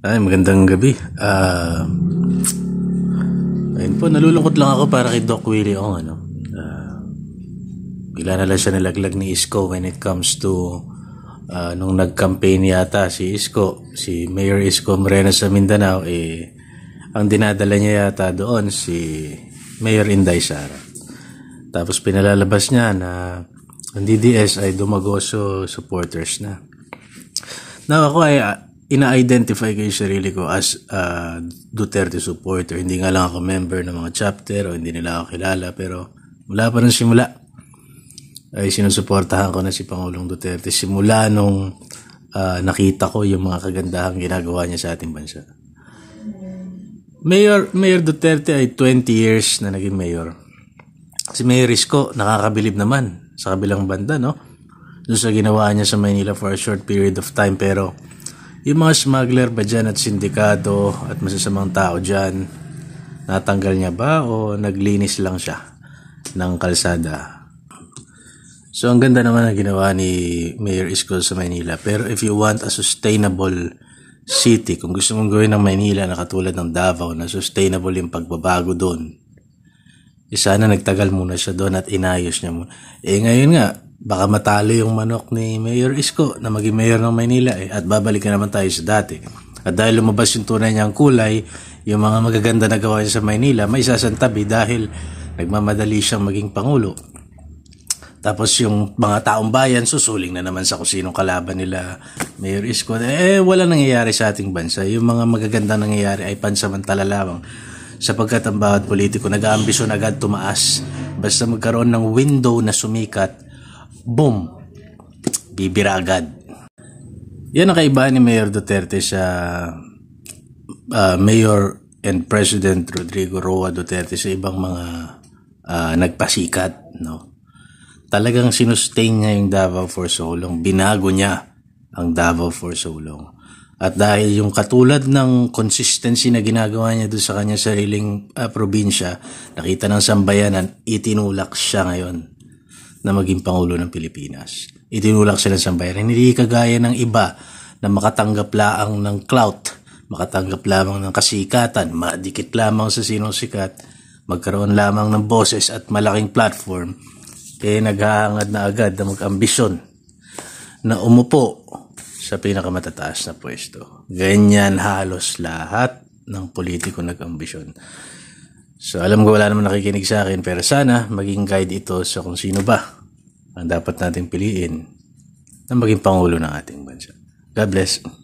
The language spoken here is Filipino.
Ay, magandang gabi. Uh, ayun po, nalulungkot lang ako para kay Doc Willie Ong. Ano? Uh, bigla na lang siya nalaglag ni Isko when it comes to uh, nung nag-campaign yata si Isko, si Mayor Isko Moreno sa Mindanao, eh, ang dinadala niya yata doon si Mayor Inday Sara. Tapos pinalalabas niya na ang DDS ay dumagoso supporters na. Now ako ay ina-identify ko yung sarili ko as uh, Duterte supporter. Hindi nga lang ako member ng mga chapter o hindi nila ako kilala pero mula pa rin simula ay sinusuportahan ko na si Pangulong Duterte simula nung uh, nakita ko yung mga kagandahang ginagawa niya sa ating bansa. Mayor, Mayor Duterte ay 20 years na naging mayor. Si Mayor Risco, nakakabilib naman sa kabilang banda, no? Doon sa ginawa niya sa Manila for a short period of time pero yung mga smuggler ba dyan at sindikato at masasamang tao dyan, natanggal niya ba o naglinis lang siya ng kalsada? So ang ganda naman ang ginawa ni Mayor Isko sa Manila. Pero if you want a sustainable city, kung gusto mong gawin ng Manila na katulad ng Davao na sustainable yung pagbabago doon, eh sana nagtagal muna siya doon at inayos niya muna. Eh ngayon nga, Baka matalo yung manok ni Mayor Isko na maging mayor ng Maynila eh, at babalikan naman tayo sa dati. At dahil lumabas yung tunay niyang kulay, yung mga magaganda na gawa niya sa Maynila, may isasantabi dahil nagmamadali siyang maging pangulo. Tapos yung mga taong bayan, susuling na naman sa kusinong kalaban nila Mayor Isko. Eh, wala nangyayari sa ating bansa. Yung mga magaganda nangyayari ay pansamantala lamang sapagkat ang bawat politiko nag-aambisyon agad tumaas basta magkaroon ng window na sumikat boom, bibira agad. Yan ang kaibahan ni Mayor Duterte sa uh, Mayor and President Rodrigo Roa Duterte sa ibang mga uh, nagpasikat. No? Talagang sinustain niya yung Davao for so long. Binago niya ang Davao for so long. At dahil yung katulad ng consistency na ginagawa niya doon sa kanya sariling uh, probinsya, nakita ng sambayanan, itinulak siya ngayon na maging Pangulo ng Pilipinas. Itinulak sila sa bayan. Hindi kagaya ng iba na makatanggap laang ng clout, makatanggap lamang ng kasikatan, madikit lamang sa sinong sikat, magkaroon lamang ng boses at malaking platform, eh naghahangad na agad na mag-ambisyon na umupo sa pinakamatataas na pwesto. Ganyan halos lahat ng politiko nag-ambisyon. So alam ko wala naman nakikinig sa akin pero sana maging guide ito sa kung sino ba ang dapat nating piliin na maging pangulo ng ating bansa. God bless.